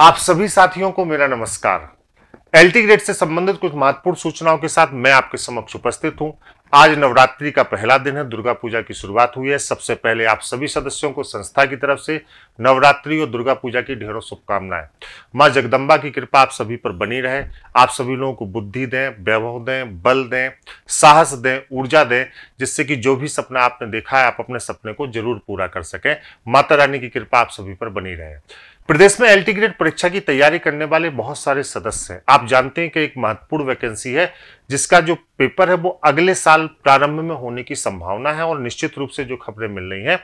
आप सभी साथियों को मेरा नमस्कार एलटी ग्रेड से संबंधित कुछ महत्वपूर्ण सूचनाओं के साथ मैं आपके समक्ष उपस्थित हूं आज नवरात्रि का पहला दिन है दुर्गा पूजा की शुरुआत हुई है सबसे पहले आप सभी सदस्यों को संस्था की तरफ से नवरात्रि और दुर्गा पूजा की ढेरों शुभकामनाएं मां जगदम्बा की कृपा आप सभी पर बनी रहे आप सभी लोगों को बुद्धि दें वैभव दें बल दें साहस दें ऊर्जा दें जिससे कि जो भी सपना आपने देखा है आप अपने सपने को जरूर पूरा कर सकें माता रानी की कृपा आप सभी पर बनी रहे प्रदेश में एल ग्रेड परीक्षा की तैयारी करने वाले बहुत सारे सदस्य हैं आप जानते हैं कि एक महत्वपूर्ण वैकेंसी है जिसका जो पेपर है वो अगले साल प्रारंभ में होने की संभावना है और निश्चित रूप से जो खबरें मिल रही हैं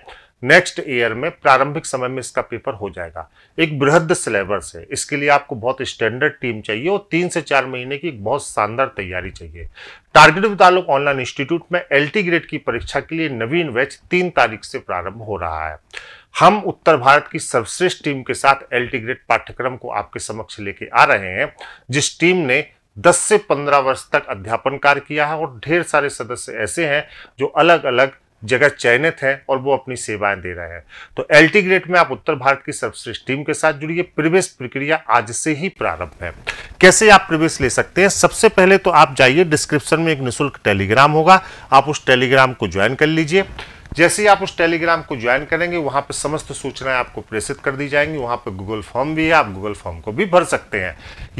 नेक्स्ट ईयर में प्रारंभिक समय में इसका पेपर हो जाएगा एक बृहद सिलेबस है इसके लिए आपको बहुत स्टैंडर्ड टीम चाहिए और तीन से चार महीने की बहुत शानदार तैयारी चाहिए टारगेट मुतालक ऑनलाइन इंस्टीट्यूट में एल ग्रेड की परीक्षा के लिए नवीन वैच तीन तारीख से प्रारंभ हो रहा है हम उत्तर भारत की सर्वश्रेष्ठ टीम के साथ एल टी ग्रेड पाठ्यक्रम को आपके समक्ष लेके आ रहे हैं जिस टीम ने 10 से 15 वर्ष तक अध्यापन कार्य किया है और ढेर सारे सदस्य ऐसे हैं जो अलग अलग जगह चयनित हैं और वो अपनी सेवाएं दे रहे हैं तो एल टी ग्रेड में आप उत्तर भारत की सर्वश्रेष्ठ टीम के साथ जुड़िए प्रवेश प्रक्रिया आज से ही प्रारंभ है कैसे आप प्रवेश ले सकते हैं सबसे पहले तो आप जाइए डिस्क्रिप्शन में एक निःशुल्क टेलीग्राम होगा आप उस टेलीग्राम को ज्वाइन कर लीजिए जैसे ही आप उस टेलीग्राम को ज्वाइन करेंगे वहां पर समस्त सूचनाएं आपको प्रेषित कर दी जाएंगी वहां पर गूगल फॉर्म भी है आप गूगल फॉर्म को भी भर सकते हैं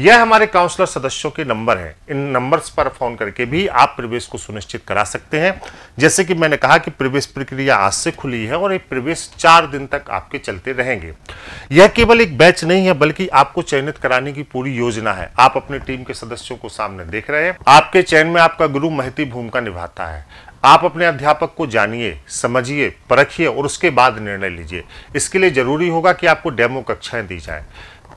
यह हमारे काउंसलर सदस्यों के नंबर हैं इन नंबर्स पर फ़ोन करके भी आप प्रवेश को सुनिश्चित करा सकते हैं जैसे कि मैंने कहा कि प्रवेश प्रक्रिया आज से खुली है और ये प्रवेश चार दिन तक आपके चलते रहेंगे यह केवल एक बैच नहीं है बल्कि आपको चयनित कराने की पूरी योजना है आप अपनी टीम के सदस्यों को सामने देख रहे हैं आपके चयन में आपका गुरु महती भूमिका निभाता है आप अपने अध्यापक को जानिए समझिए परखिए और उसके बाद निर्णय लीजिए इसके लिए जरूरी होगा कि आपको डेमो कक्षाएं दी जाएं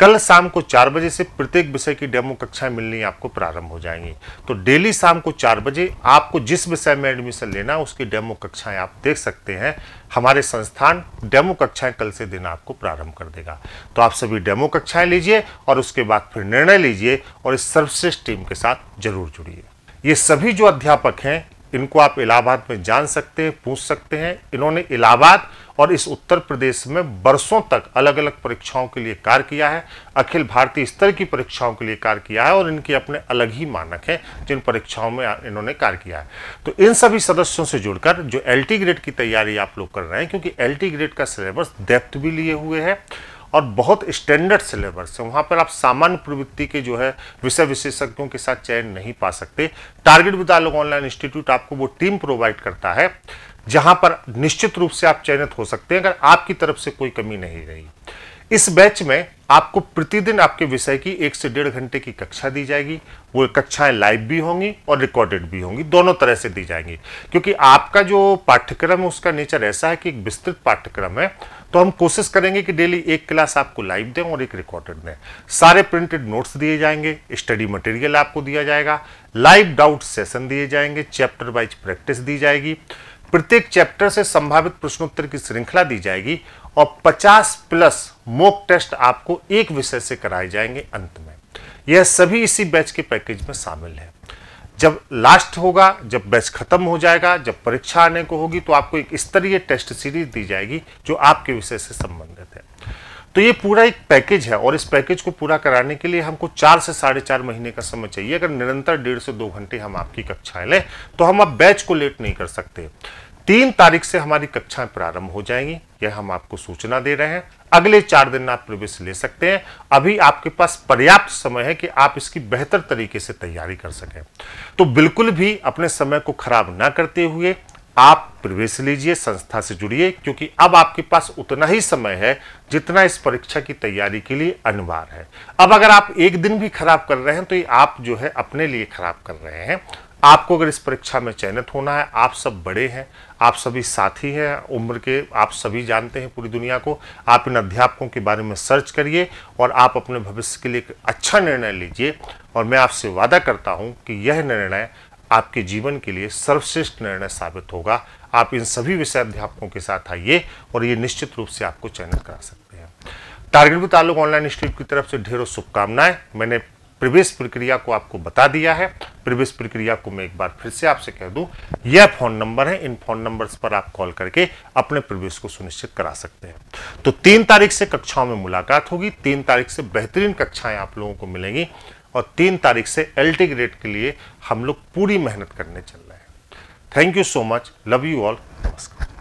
कल शाम को चार बजे से प्रत्येक विषय की डेमो कक्षाएं मिलनी आपको प्रारंभ हो जाएंगी तो डेली शाम को चार बजे आपको जिस विषय में एडमिशन लेना है उसकी डेमो कक्षाएं आप देख सकते हैं हमारे संस्थान डेमो कक्षाएं कल से दिन आपको प्रारंभ कर देगा तो आप सभी डेमो कक्षाएं लीजिए और उसके बाद फिर निर्णय लीजिए और इस सर्वश्रेष्ठ टीम के साथ जरूर जुड़िए ये सभी जो अध्यापक हैं इनको आप इलाहाबाद में जान सकते हैं पूछ सकते हैं इन्होंने इलाहाबाद और इस उत्तर प्रदेश में बरसों तक अलग अलग परीक्षाओं के लिए कार्य किया है अखिल भारतीय स्तर की परीक्षाओं के लिए कार्य किया है और इनके अपने अलग ही मानक हैं जिन परीक्षाओं में इन्होंने कार्य किया है तो इन सभी सदस्यों से जुड़कर जो एल ग्रेड की तैयारी आप लोग कर रहे हैं क्योंकि एल ग्रेड का सिलेबस डेप्थ भी लिए हुए है और बहुत स्टैंडर्ड सिलेबस है वहाँ पर आप सामान्य प्रवृत्ति के जो है विषय विशेषज्ञों के साथ चयन नहीं पा सकते target with Alok online institute आपको वो टीम प्रोवाइड करता है जहाँ पर निश्चित रूप से आप चयनित हो सकते हैं अगर आपकी तरफ से कोई कमी नहीं रही इस बैच में आपको प्रतिदिन आपके विषय की एक से डेढ़ घंटे की कक्षा दी जाएगी वो कक्षाएं लाइव भी होंगी और रिकॉर्डेड भी होंगी दोनों तरह से दी जाएंगी क्योंकि आपका जो पाठ्यक्रम है उसका नेचर ऐसा है कि एक विस्तृत पाठ्यक्रम है तो हम कोशिश करेंगे कि डेली एक क्लास आपको लाइव दें और एक रिकॉर्डेड दें सारे प्रिंटेड नोट्स दिए जाएंगे स्टडी मटेरियल आपको दिया जाएगा लाइव डाउट सेशन दिए जाएंगे चैप्टर वाइज प्रैक्टिस दी जाएगी प्रत्येक चैप्टर से संभावित प्रश्नोत्तर की श्रृंखला दी जाएगी और 50 प्लस मोक टेस्ट आपको एक विषय से कराए जाएंगे अंत में यह सभी इसी बैच के पैकेज में शामिल है जब लास्ट होगा जब बैच खत्म हो जाएगा जब परीक्षा आने को होगी तो आपको एक स्तरीय टेस्ट सीरीज दी जाएगी जो आपके विषय से संबंधित है तो ये पूरा एक पैकेज है और इस पैकेज को पूरा कराने के लिए हमको चार से साढ़े चार महीने का समय चाहिए अगर निरंतर डेढ़ से दो घंटे हम आपकी कक्षाएं लें तो हम अब बैच को लेट नहीं कर सकते तीन तारीख से हमारी कक्षाएं प्रारंभ हो जाएंगी यह हम आपको सूचना दे रहे हैं अगले चार दिन आप प्रवेश ले सकते हैं अभी आपके पास पर्याप्त समय है कि आप इसकी बेहतर तरीके से तैयारी कर सकें तो बिल्कुल भी अपने समय को खराब ना करते हुए आप प्रवेश लीजिए संस्था से जुड़िए क्योंकि अब आपके पास उतना ही समय है जितना इस परीक्षा की तैयारी के लिए अनिवार्य है अब अगर आप एक दिन भी खराब कर रहे हैं तो ये आप जो है अपने लिए खराब कर रहे हैं आपको अगर इस परीक्षा में चयनित होना है आप सब बड़े हैं आप सभी साथी हैं उम्र के आप सभी जानते हैं पूरी दुनिया को आप इन अध्यापकों के बारे में सर्च करिए और आप अपने भविष्य के लिए एक अच्छा निर्णय लीजिए और मैं आपसे वादा करता हूँ कि यह निर्णय आपके जीवन के लिए सर्वश्रेष्ठ निर्णय साबित होगा आप इन सभी विषय अध्यापकों के साथ आइए और ये निश्चित रूप से आपको चयनित करा सकते हैं टारगेट भी ताल्लुक ऑनलाइन इंस्टीट्यूट की तरफ से ढेरों शुभकामनाएं मैंने प्रवेश प्रक्रिया को आपको बता दिया है प्रवेश प्रक्रिया को मैं एक बार फिर से आपसे कह दूं यह फोन नंबर है इन फोन नंबर्स पर आप कॉल करके अपने प्रवेश को सुनिश्चित करा सकते हैं तो तीन तारीख से कक्षाओं में मुलाकात होगी तीन तारीख से बेहतरीन कक्षाएं आप लोगों को मिलेंगी और तीन तारीख से एल ग्रेड के लिए हम लोग पूरी मेहनत करने चल रहे हैं thank you so much love you all नमस्कार